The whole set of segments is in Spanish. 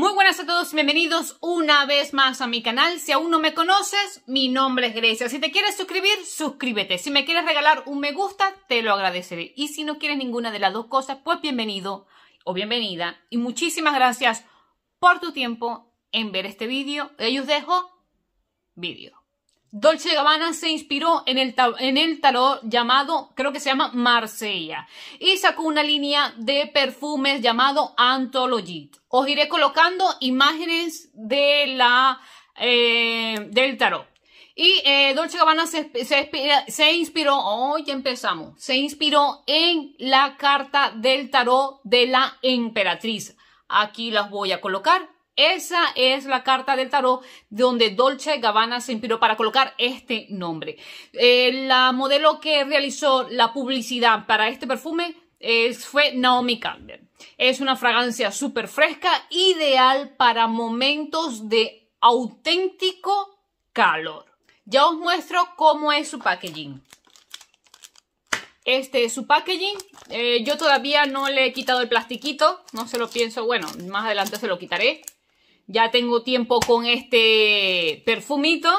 Muy buenas a todos y bienvenidos una vez más a mi canal. Si aún no me conoces, mi nombre es Grecia. Si te quieres suscribir, suscríbete. Si me quieres regalar un me gusta, te lo agradeceré. Y si no quieres ninguna de las dos cosas, pues bienvenido o bienvenida. Y muchísimas gracias por tu tiempo en ver este vídeo. Y os dejo vídeo. Dolce Gabbana se inspiró en el, en el tarot llamado, creo que se llama Marsella, y sacó una línea de perfumes llamado Anthology. Os iré colocando imágenes de la, eh, del tarot. Y eh, Dolce Gabbana se, inspiró, hoy ya empezamos, se inspiró en la carta del tarot de la emperatriz. Aquí las voy a colocar esa es la carta del tarot donde Dolce Gabbana se inspiró para colocar este nombre. Eh, la modelo que realizó la publicidad para este perfume es, fue Naomi Campbell. Es una fragancia súper fresca, ideal para momentos de auténtico calor. Ya os muestro cómo es su packaging. Este es su packaging. Eh, yo todavía no le he quitado el plastiquito. No se lo pienso. Bueno, más adelante se lo quitaré. Ya tengo tiempo con este perfumito.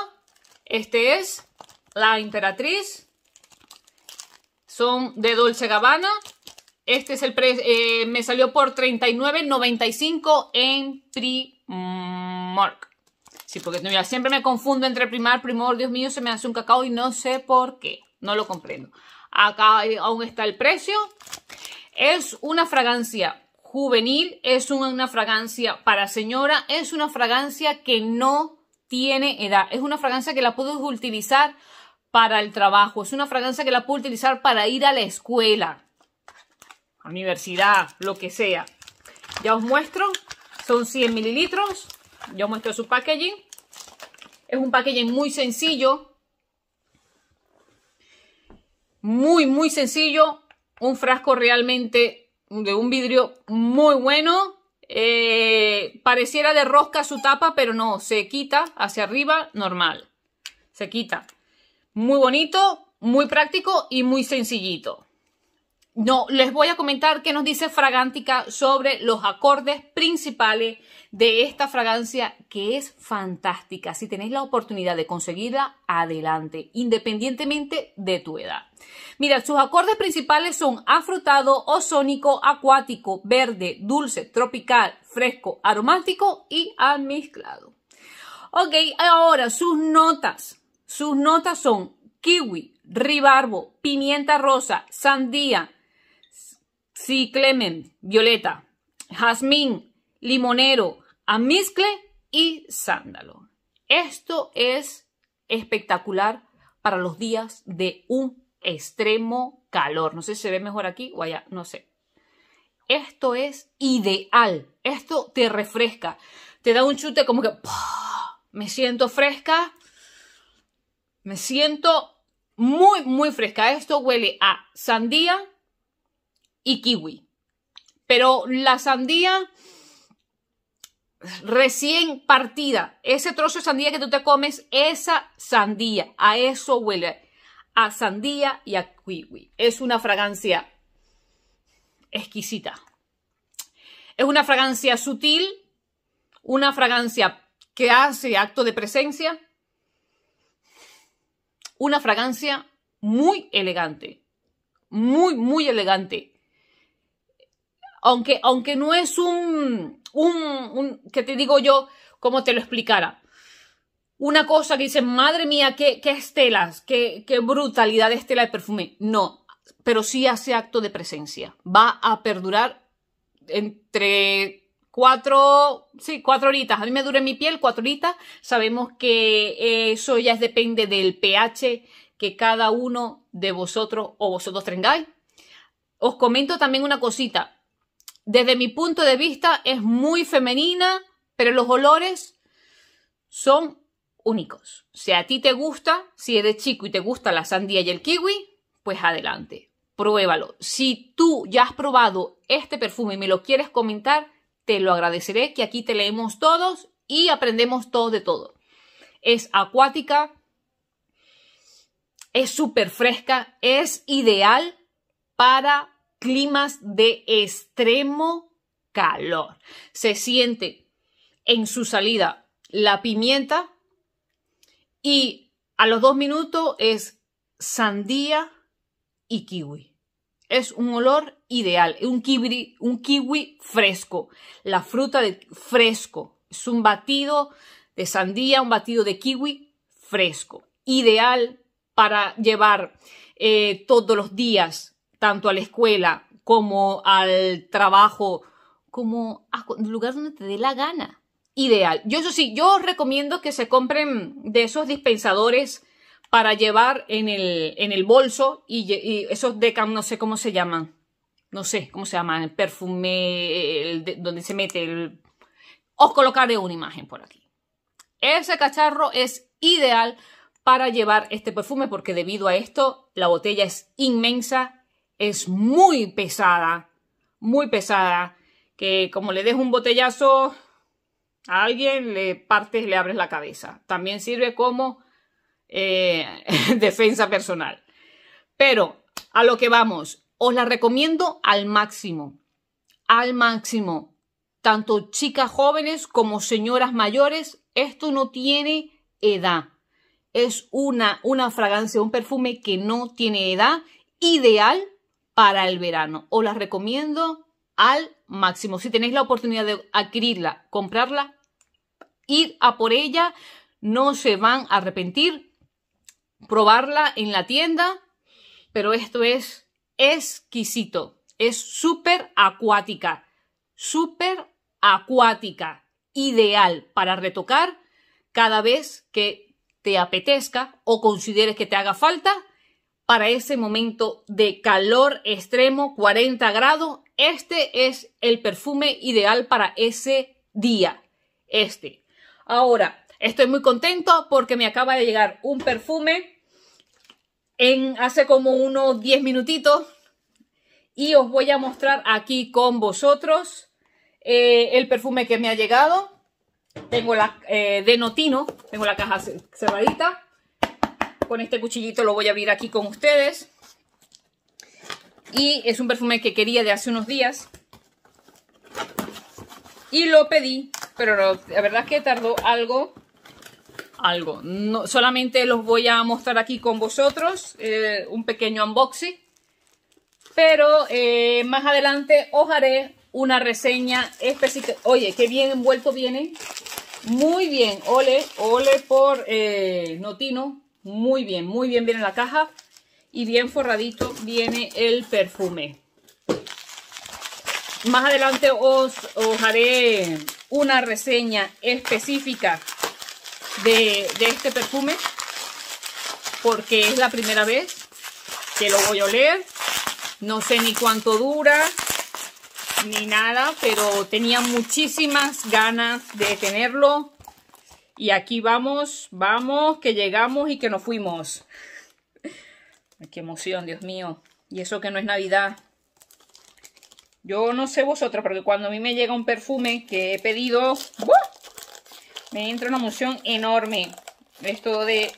Este es la Imperatriz. Son de Dolce Gabbana. Este es el precio, eh, me salió por $39.95 en Primark. Sí, porque siempre me confundo entre Primar, Primor, Dios mío, se me hace un cacao y no sé por qué. No lo comprendo. Acá eh, aún está el precio. Es una fragancia juvenil, es una fragancia para señora, es una fragancia que no tiene edad, es una fragancia que la puedes utilizar para el trabajo, es una fragancia que la puedo utilizar para ir a la escuela, a universidad, lo que sea. Ya os muestro, son 100 mililitros, ya os muestro su packaging. Es un packaging muy sencillo, muy, muy sencillo, un frasco realmente de un vidrio muy bueno. Eh, pareciera de rosca su tapa, pero no, se quita hacia arriba, normal. Se quita. Muy bonito, muy práctico y muy sencillito. No, les voy a comentar qué nos dice Fragántica sobre los acordes principales de esta fragancia que es fantástica. Si tenéis la oportunidad de conseguirla, adelante, independientemente de tu edad. Mira, sus acordes principales son afrutado, ozónico, acuático, verde, dulce, tropical, fresco, aromático y almizclado. Ok, ahora sus notas. Sus notas son kiwi, ribarbo, pimienta rosa, sandía, C. Clement, Violeta, Jazmín, Limonero, Amizcle y Sándalo. Esto es espectacular para los días de un extremo calor. No sé si se ve mejor aquí o allá, no sé. Esto es ideal. Esto te refresca. Te da un chute como que me siento fresca. Me siento muy, muy fresca. Esto huele a sandía, y kiwi. Pero la sandía recién partida, ese trozo de sandía que tú te comes, esa sandía, a eso huele, a sandía y a kiwi. Es una fragancia exquisita. Es una fragancia sutil, una fragancia que hace acto de presencia, una fragancia muy elegante, muy, muy elegante aunque, no es un, un, que te digo yo, como te lo explicara. Una cosa que dices, madre mía, qué, qué estelas, qué, brutalidad de estela de perfume. No, pero sí hace acto de presencia. Va a perdurar entre cuatro, sí, cuatro horitas. A mí me dure mi piel cuatro horitas. Sabemos que eso ya depende del pH que cada uno de vosotros o vosotros tengáis. Os comento también una cosita desde mi punto de vista es muy femenina, pero los olores son únicos. Si a ti te gusta, si eres chico y te gusta la sandía y el kiwi, pues adelante, pruébalo. Si tú ya has probado este perfume y me lo quieres comentar, te lo agradeceré, que aquí te leemos todos y aprendemos todos de todo. Es acuática, es súper fresca, es ideal para climas de extremo calor. Se siente en su salida la pimienta y a los dos minutos es sandía y kiwi. Es un olor ideal, un kiwi, un kiwi fresco, la fruta de fresco. Es un batido de sandía, un batido de kiwi fresco. Ideal para llevar eh, todos los días tanto a la escuela como al trabajo, como a lugar donde te dé la gana. Ideal. Yo eso sí, yo recomiendo que se compren de esos dispensadores para llevar en el, bolso y, esos decan, no sé cómo se llaman. No sé cómo se llaman, el perfume, donde se mete el... Os colocaré una imagen por aquí. Ese cacharro es ideal para llevar este perfume porque debido a esto la botella es inmensa es muy pesada, muy pesada, que como le des un botellazo a alguien, le partes, le abres la cabeza. También sirve como eh, defensa personal. Pero a lo que vamos, os la recomiendo al máximo, al máximo. Tanto chicas jóvenes como señoras mayores, esto no tiene edad. Es una, una fragancia, un perfume que no tiene edad, ideal para el verano. Os la recomiendo al máximo. Si tenéis la oportunidad de adquirirla, comprarla, ir a por ella, no se van a arrepentir. Probarla en la tienda, pero esto es exquisito. Es súper acuática, súper acuática, ideal para retocar cada vez que te apetezca o consideres que te haga falta para ese momento de calor extremo, 40 grados. Este es el perfume ideal para ese día. Este. Ahora, estoy muy contento porque me acaba de llegar un perfume en hace como unos 10 minutitos y os voy a mostrar aquí con vosotros eh, el perfume que me ha llegado. Tengo la eh, de Notino, tengo la caja cerradita con este cuchillito lo voy a abrir aquí con ustedes. Y es un perfume que quería de hace unos días. Y lo pedí, pero la verdad es que tardó algo. Algo. No, solamente los voy a mostrar aquí con vosotros. Eh, un pequeño unboxing. Pero eh, más adelante os haré una reseña específica. Oye, qué bien envuelto viene. Muy bien. Ole, ole por eh, Notino. Muy bien, muy bien viene la caja y bien forradito viene el perfume. Más adelante os, haré una reseña específica de, de, este perfume porque es la primera vez que lo voy a oler. No sé ni cuánto dura ni nada, pero tenía muchísimas ganas de tenerlo y aquí vamos, vamos, que llegamos y que nos fuimos. Qué emoción, Dios mío. Y eso que no es Navidad. Yo no sé vosotros, porque cuando a mí me llega un perfume que he pedido, me entra una emoción enorme. Esto de,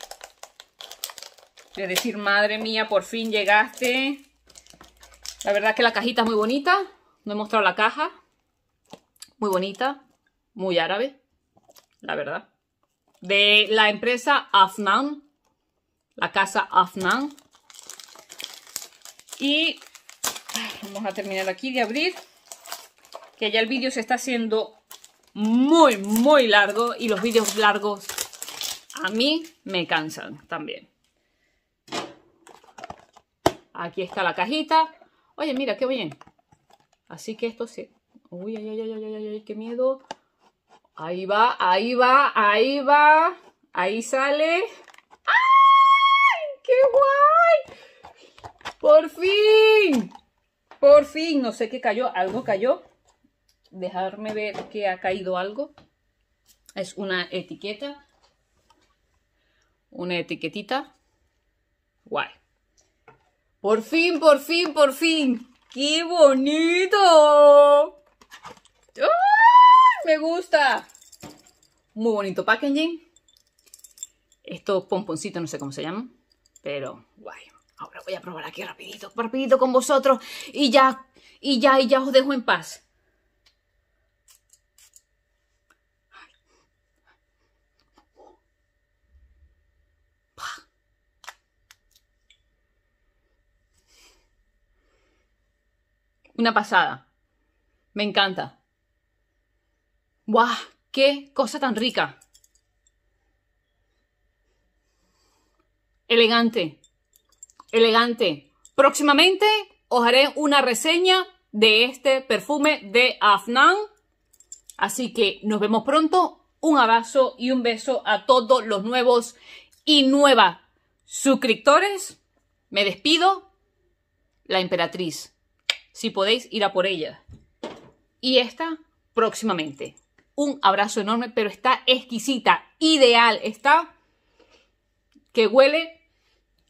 de decir, madre mía, por fin llegaste. La verdad es que la cajita es muy bonita. No he mostrado la caja. Muy bonita. Muy árabe. La verdad de la empresa Afnan, la casa Afnan. Y vamos a terminar aquí de abrir, que ya el vídeo se está haciendo muy, muy largo y los vídeos largos a mí me cansan también. Aquí está la cajita. Oye, mira, qué bien. Así que esto se... Uy, ay, ay, ay, ay, ay, ay, qué miedo. Ahí va, ahí va, ahí va. Ahí sale. ¡Ay! ¡Qué guay! ¡Por fin! Por fin. No sé qué cayó. Algo cayó. Dejarme ver que ha caído algo. Es una etiqueta. Una etiquetita. Guay. Por fin, por fin, por fin. ¡Qué bonito! ¡Ay! me gusta. Muy bonito packaging. Estos pomponcitos, no sé cómo se llaman, pero guay. Ahora voy a probar aquí rapidito, rapidito con vosotros y ya, y ya, y ya os dejo en paz. Una pasada. Me encanta. ¡Guau! ¡Qué cosa tan rica! Elegante. Elegante. Próximamente os haré una reseña de este perfume de Afnan. Así que nos vemos pronto. Un abrazo y un beso a todos los nuevos y nuevas suscriptores. Me despido. La emperatriz. Si podéis ir a por ella. Y esta próximamente un abrazo enorme, pero está exquisita, ideal, está que huele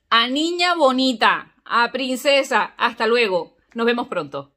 a niña bonita, a princesa. Hasta luego, nos vemos pronto.